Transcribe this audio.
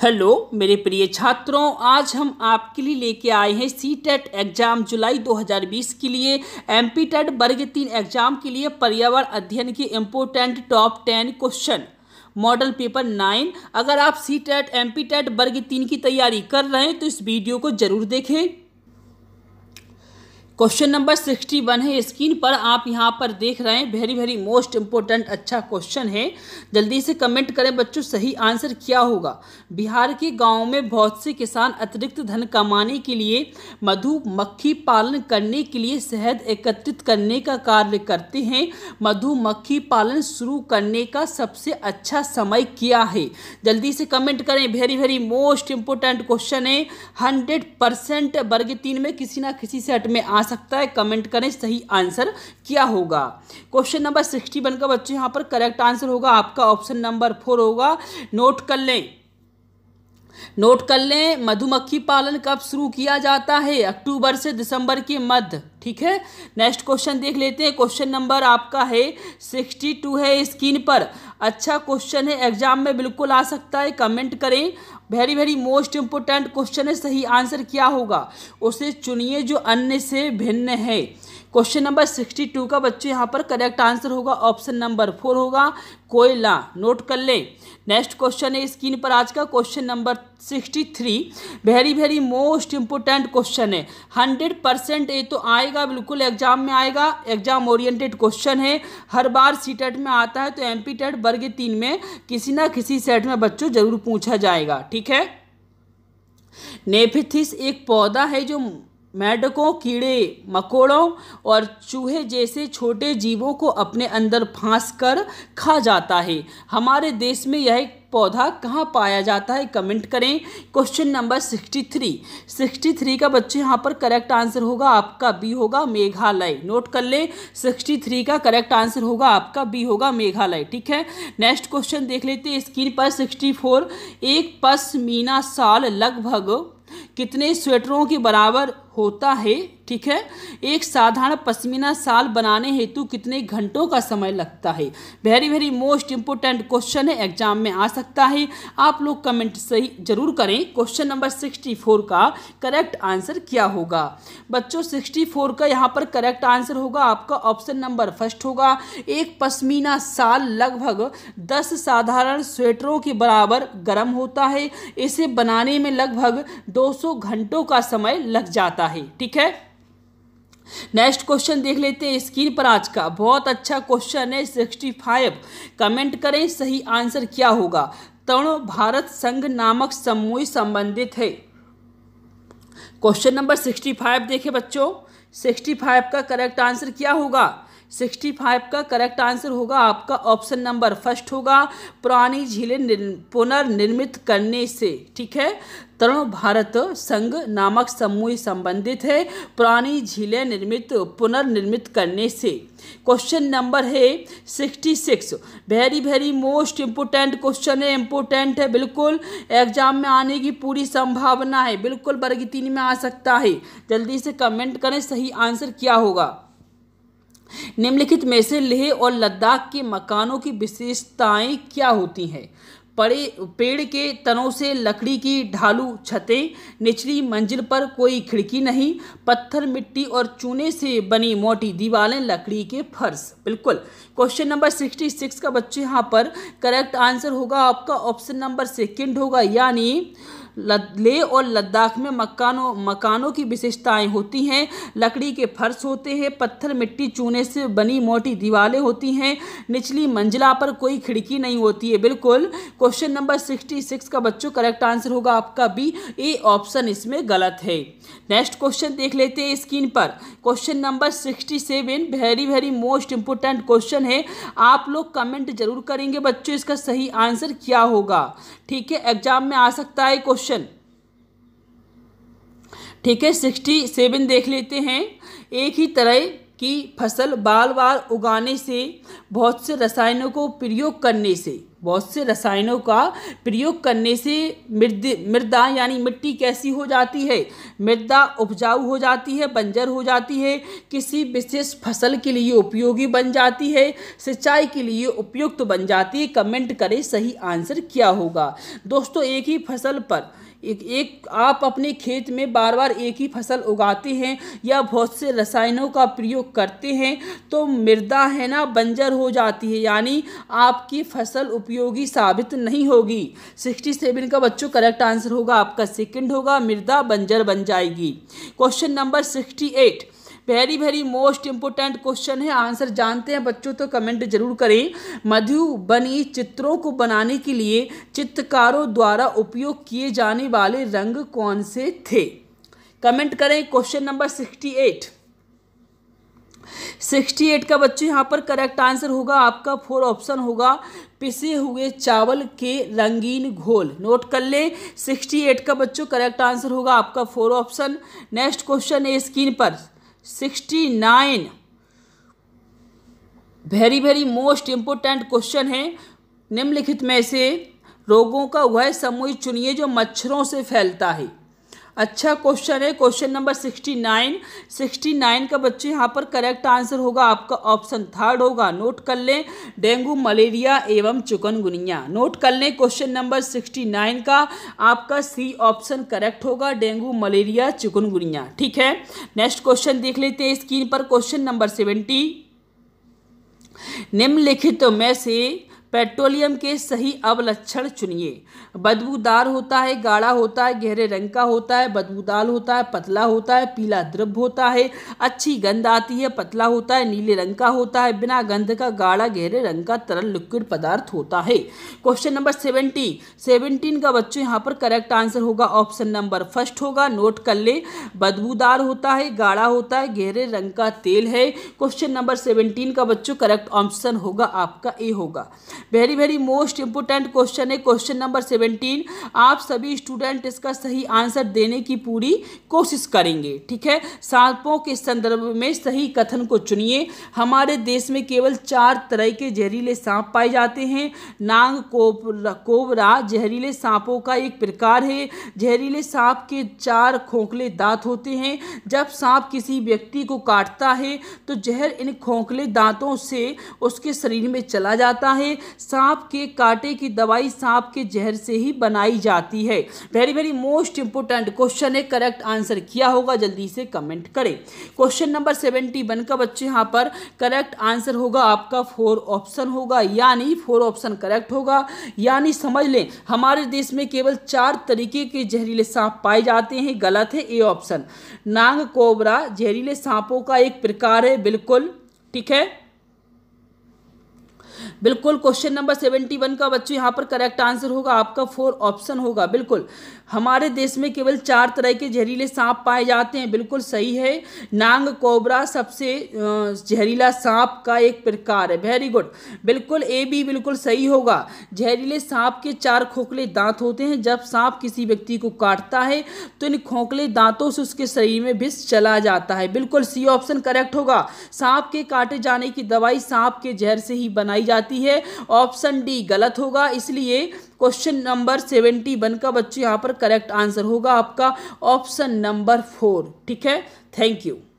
hello मेरे प्रिय छात्रों आज हम आपके लिए लेके आए हैं सी टेट e एग्जाम जुलाई 2020 के लिए एम पी टेट वर्ग तीन एग्जाम के लिए पर्यावरण अध्ययन के important top ten question model paper nine अगर आप C TET M P TET वर्ग तीन की तैयारी कर रहे हैं तो इस वीडियो को जरूर देखें क्वेश्चन नंबर सिक्सटी वन है स्क्रीन पर आप यहाँ पर देख रहे हैं वेरी वेरी मोस्ट इम्पोर्टेंट अच्छा क्वेश्चन है जल्दी से कमेंट करें बच्चों सही आंसर क्या होगा बिहार के गाँव में बहुत से किसान अतिरिक्त धन कमाने के लिए मधुमक्खी पालन करने के लिए शहद एकत्रित करने का कार्य करते हैं मधुमक्खी पालन शुरू करने का सबसे अच्छा समय क्या है जल्दी से कमेंट करें very very most important question है हंड्रेड परसेंट वर्ग तीन में किसी ना किसी सेट में आ सकता है कमेंट करें सही आंसर क्या होगा क्वेश्चन नंबर सिक्सटी वन का बच्चों यहाँ पर करेक्ट आंसर होगा आपका ऑप्शन नंबर फोर होगा नोट कर लें नोट कर लें मधुमक्खी पालन कब शुरू किया जाता है अक्टूबर से दिसंबर के मध्य ठीक है नेक्स्ट क्वेश्चन देख लेते हैं क्वेश्चन नंबर आपका है सिक्सटी टू है स्क्रीन पर अच्छा क्वेश्चन है एग्जाम में बिल्कुल आ सकता है कमेंट करें very very most important question है सही आंसर क्या होगा उसे चुनिए जो अन्य से भिन्न है क्वेश्चन नंबर सिक्सटी टू का बच्चों यहाँ पर करेक्ट आंसर होगा ऑप्शन नंबर फोर होगा कोयला नोट कर लें नेक्स्ट क्वेश्चन है स्क्रीन पर आज का question number sixty three very very most important question है हंड्रेड परसेंट ये तो आएगा बिल्कुल एग्जाम में आएगा एग्जाम ओरिएंटेड क्वेश्चन है हर बार सी टेट e में आता है तो एम पी टेट वर्ग तीन में किसी ना किसी सेट में बच्चों जरूर पूछा जाएगा ठीक है नेफिथिस एक पौधा है जो मेढकों कीड़े मकोड़ों और चूहे जैसे छोटे जीवों को अपने अंदर फांस कर खा जाता है हमारे देश में यह पौधा कहाँ पाया जाता है कमेंट करें question number sixty three sixty three का बच्चे यहाँ पर करेक्ट आंसर होगा आपका बी होगा मेघालय नोट कर लें सिक्सटी थ्री का करेक्ट आंसर होगा आपका बी होगा मेघालय ठीक है नेक्स्ट क्वेश्चन देख लेते हैं स्क्रीन पर सिक्सटी फोर एक पस मीना साल लगभग कितने स्वेटरों के बराबर होता है ठीक है एक साधारण पश्मीना साल बनाने हेतु कितने घंटों का समय लगता है very very most important question है एग्जाम में आ सकता है आप लोग कमेंट सही जरूर करें क्वेश्चन नंबर सिक्सटी फोर का करेक्ट आंसर क्या होगा बच्चों सिक्सटी फोर का यहाँ पर करेक्ट आंसर होगा आपका ऑप्शन नंबर फर्स्ट होगा एक पश्मीना साल लगभग दस साधारण स्वेटरों के बराबर गर्म होता है इसे बनाने में लगभग दो घंटों का समय लग जाता जाता है ठीक है नेक्स्ट क्वेश्चन देख लेते हैं स्क्रीन पर आज का बहुत अच्छा क्वेश्चन है सिक्सटी फाइव कमेंट करें सही आंसर क्या होगा तरुण भारत संघ नामक समूह संबंधित है क्वेश्चन नंबर सिक्सटी फाइव देखे बच्चों सिक्सटी फाइव का करेक्ट आंसर क्या होगा सिक्सटी फाइव का करेक्ट आंसर होगा आपका ऑप्शन नंबर फर्स्ट होगा पुरानी झीलें पुनर्निर्मित करने से ठीक है तरुण भारत संघ नामक समूह संबंधित है पुरानी झीलें निर्मित पुनर्निर्मित करने से क्वेश्चन नंबर है sixty six very very most important question है इम्पोर्टेंट है बिल्कुल एग्जाम में आने की पूरी संभावना है बिल्कुल वर्ग तीन में आ सकता है जल्दी से कमेंट करें सही आंसर क्या होगा निम्नलिखित में से लेह और लद्दाख के मकानों की विशेषताएं क्या होती हैं पड़े पेड़ के तनों से लकड़ी की ढालू छतें निचली मंजिल पर कोई खिड़की नहीं पत्थर मिट्टी और चूने से बनी मोटी दीवारें लकड़ी के फर्श बिल्कुल क्वेश्चन नंबर सिक्सटी सिक्स का बच्चे यहाँ पर करेक्ट आंसर होगा आपका ऑप्शन नंबर सेकंड होगा यानी लेह और लद्दाख में मकानों मकानों की विशेषताएं होती हैं लकड़ी के फर्श होते हैं पत्थर मिट्टी चूने से बनी मोटी दीवारें होती हैं निचली मंजिला पर कोई खिड़की नहीं होती है बिल्कुल क्वेश्चन नंबर सिक्सटी सिक्स का बच्चों करेक्ट आंसर होगा आपका बी ए ऑप्शन इसमें गलत है नेक्स्ट क्वेश्चन देख लेते हैं स्क्रीन पर question number sixty seven very very most important question है आप लोग कमेंट जरूर करेंगे बच्चों इसका सही आंसर क्या होगा ठीक है एग्जाम में आ सकता है क्वेश्चन क्वेश्चन ठीक है सिक्सटी सेवन देख लेते हैं एक ही तरह कि फसल बार बार उगाने से बहुत से रसायनों को प्रयोग करने से बहुत से रसायनों का प्रयोग करने से मृद मृदा यानी मिट्टी कैसी हो जाती है मृदा उपजाऊ हो जाती है बंजर हो जाती है किसी विशेष फसल के लिए उपयोगी बन जाती है सिंचाई के लिए उपयुक्त बन जाती है कमेंट करें सही आंसर क्या होगा दोस्तों एक ही फसल पर एक एक आप अपने खेत में बार बार एक ही फसल उगाते हैं या बहुत से रसायनों का प्रयोग करते हैं तो मृदा है ना बंजर हो जाती है यानी आपकी फसल उपयोगी साबित नहीं होगी सिक्सटी सेवन का बच्चों करेक्ट आंसर होगा आपका सेकंड होगा मृदा बंजर बन जाएगी question number sixty eight very very most important question है आंसर जानते हैं बच्चों तो कमेंट जरूर करें मधुबनी चित्रों को बनाने के लिए चित्रकारों द्वारा उपयोग किए जाने वाले रंग कौन से थे कमेंट करें question number sixty eight sixty eight का बच्चों यहाँ पर करेक्ट आंसर होगा आपका फोर ऑप्शन होगा पिसे हुए चावल के रंगीन घोल नोट कर ले सिक्सटी एट का बच्चों करेक्ट आंसर होगा आपका फोर ऑप्शन नेक्स्ट क्वेश्चन है स्क्रीन पर sixty nine very very most important question है निम्नलिखित में से रोगों का वह समूह चुनिए जो मच्छरों से फैलता है अच्छा क्वेश्चन है question number sixty nine sixty nine का बच्चे यहाँ पर करेक्ट आंसर होगा आपका ऑप्शन थर्ड होगा नोट कर लें डेंगू मलेरिया एवं चिकनगुनिया नोट कर लें क्वेश्चन नंबर सिक्सटी नाइन का आपका सी ऑप्शन करेक्ट होगा डेंगू मलेरिया चिकनगुनिया ठीक है नेक्स्ट क्वेश्चन देख लेते हैं स्क्रीन पर क्वेश्चन नंबर सेवेंटी निम्नलिखित में से पेट्रोलियम के सही अवलक्षण चुनिए बदबूदार होता है गाढ़ा होता है गहरे रंग का होता है बदबूदार होता है पतला होता है पीला द्रव्य होता है अच्छी गंध आती है पतला होता है नीले रंग का होता है बिना गंध का गाढ़ा गहरे रंग का तरल लिक्विड पदार्थ होता है क्वेश्चन नंबर सेवेंटी सेवनटीन का बच्चों यहाँ पर करेक्ट आंसर होगा ऑप्शन नंबर फर्स्ट होगा नोट कर ले बदबूदार होता है गाढ़ा होता है गहरे रंग का तेल है क्वेश्चन नंबर सेवनटीन का बच्चों करेक्ट ऑप्शन होगा आपका ए होगा very very most important question है क्वेश्चन नंबर सेवेंटीन आप सभी स्टूडेंट इसका सही आंसर देने की पूरी कोशिश करेंगे ठीक है सांपों के संदर्भ में सही कथन को चुनिए हमारे देश में केवल चार तरह के जहरीले सांप पाए जाते हैं नांग कोबरा कोबरा जहरीले सांपों का एक प्रकार है जहरीले सांप के चार खोखले दांत होते हैं जब सांप किसी व्यक्ति को काटता है तो जहर इन खोखले दांतों से उसके शरीर में चला जाता है सांप के कांटे की दवाई सांप के जहर से ही बनाई जाती है very very most important question है करेक्ट आंसर किया होगा जल्दी से कमेंट करें क्वेश्चन नंबर सेवेंटी वन का बच्चे यहाँ पर करेक्ट आंसर होगा आपका फोर ऑप्शन होगा यानी फोर ऑप्शन करेक्ट होगा यानी समझ लें हमारे देश में केवल चार तरीके के जहरीले सांप पाए जाते हैं गलत है ए ऑप्शन नांग कोबरा जहरीले सांपों का एक प्रकार है बिल्कुल ठीक है बिल्कुल क्वेश्चन नंबर सेवेंटी वन का बच्चों यहाँ पर करेक्ट आंसर होगा आपका फोर ऑप्शन होगा बिल्कुल हमारे देश में केवल चार तरह के जहरीले सांप पाए जाते हैं बिल्कुल सही है नांग कोबरा सबसे जहरीला सांप का एक प्रकार है वेरी गुड बिल्कुल ए भी बिल्कुल सही होगा जहरीले सांप के चार खोखले दांत होते हैं जब सांप किसी व्यक्ति को काटता है तो इन खोखले दांतों से उसके शरीर में विष चला जाता है बिल्कुल सी ऑप्शन करेक्ट होगा सांप के काटे जाने की दवाई सांप के जहर से ही बनाई जाती जाती है ऑप्शन डी गलत होगा इसलिए क्वेश्चन नंबर सेवेंटी वन का बच्चों यहाँ पर करेक्ट आंसर होगा आपका ऑप्शन नंबर फोर ठीक है थैंक यू